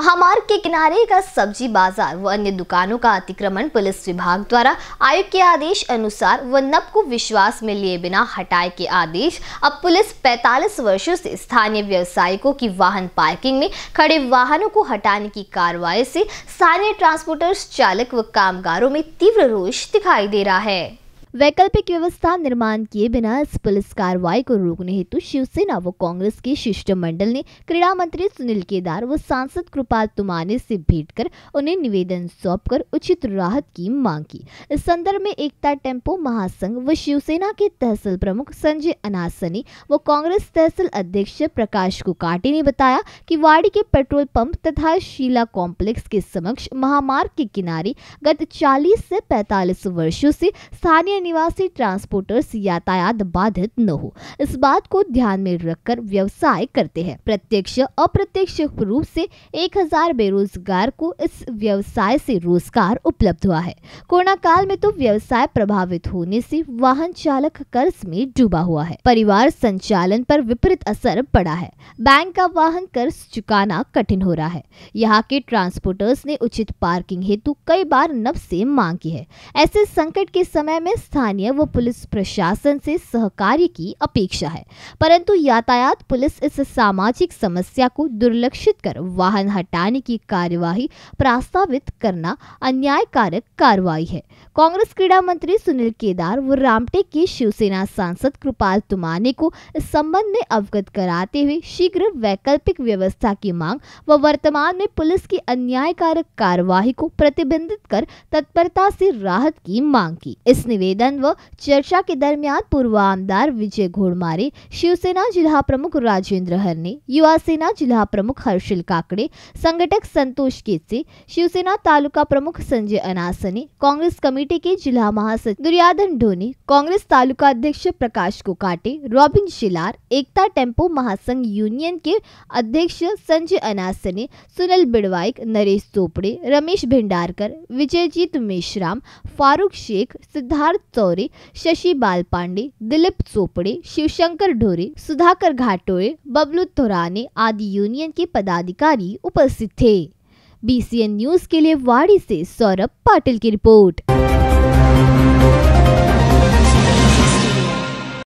महामार्ग के किनारे का सब्जी बाजार व अन्य दुकानों का अतिक्रमण पुलिस विभाग द्वारा आयोग के आदेश अनुसार व नब को विश्वास में लिए बिना हटाए के आदेश अब पुलिस 45 वर्षों से स्थानीय व्यवसायिकों की वाहन पार्किंग में खड़े वाहनों को हटाने की कार्रवाई से स्थानीय ट्रांसपोर्टर्स चालक व कामगारों में तीव्र रोष दिखाई दे रहा है वैकल्पिक व्यवस्था निर्माण किए बिना इस पुलिस कार्रवाई को रोकने हेतु शिवसेना व कांग्रेस के शिष्टमंडल ने क्रीड़ा मंत्री सुनील केदार व सांसद कृपाल तुमाने से भेंट कर उन्हें निवेदन कर उचित राहत की मांग की इस संदर्भ में एकता टेम्पो महासंघ व शिवसेना के तहसील प्रमुख संजय अनासनी व कांग्रेस तहसील अध्यक्ष प्रकाश कुकाटी ने बताया कि वाड़ी के पेट्रोल पंप तथा शीला कॉम्प्लेक्स के समक्ष महामार्ग के किनारे गत 40 से 45 वर्षों से स्थानीय निवासी ट्रांसपोर्टर्स यातायात बाधित न हो इस बात को ध्यान में रखकर व्यवसाय करते हैं प्रत्यक्ष अप्रत्यक्ष रूप से 1000 बेरोजगार को इस व्यवसाय से रोजगार उपलब्ध हुआ है कोरोना काल में तो व्यवसाय प्रभावित होने से वाहन चालक कर्ज में डूबा हुआ है परिवार संचालन पर विपरीत असर पड़ा है बैंक का वाहन कर्ज चुकाना कठिन हो रहा है यहाँ के ट्रांसपोर्टर्स ने उचित पार्किंग हेतु कई बार नब से मांग की है ऐसे संकट के समय में स्थानीय व पुलिस प्रशासन से सहकार्य की अपेक्षा है परंतु यातायात पुलिस इस सामाजिक समस्या को दुर्लक्षित कर वाहन हटाने की कार्यवाही प्रस्तावित करना अन्यायकारक कार्रवाई है कांग्रेस क्रीड़ा मंत्री सुनील केदार व रामटेक के शिवसेना सांसद कृपाल तुमाने को इस संबंध में अवगत कराते हुए शीघ्र वैकल्पिक व्यवस्था की मांग व वर्तमान में पुलिस की अन्यायकारक कार्यवाही को प्रतिबंधित कर तत्परता से राहत की मांग की इस निवेदन निवेदन व चर्चा के दरमियान पूर्व आमदार विजय घोड़मारे शिवसेना जिला प्रमुख राजेंद्र हरने युवा सेना जिला प्रमुख हर्षिल काकडे संगठक संतोष केसे शिवसेना तालुका प्रमुख संजय अनासनी कांग्रेस कमेटी के जिला महासचिव दुर्याधन ढोनी कांग्रेस तालुका अध्यक्ष Prakash Kokate Robin Shilar Ekta tempo Mahasangh union के अध्यक्ष संजय अनासनी सुनल बिड़वाइक नरेश चोपड़े रमेश भिंडारकर विजयजीत मेश्राम फारूक शेख सिद्धार्थ चौरे शशि बालपांडे दिलीप चोपड़े शिवशंकर ढोरे सुधाकर घाटोरे बबलू थोराने आदि यूनियन के पदाधिकारी उपस्थित थे बीसीएन न्यूज के लिए वाड़ी से सौरभ पाटिल की रिपोर्ट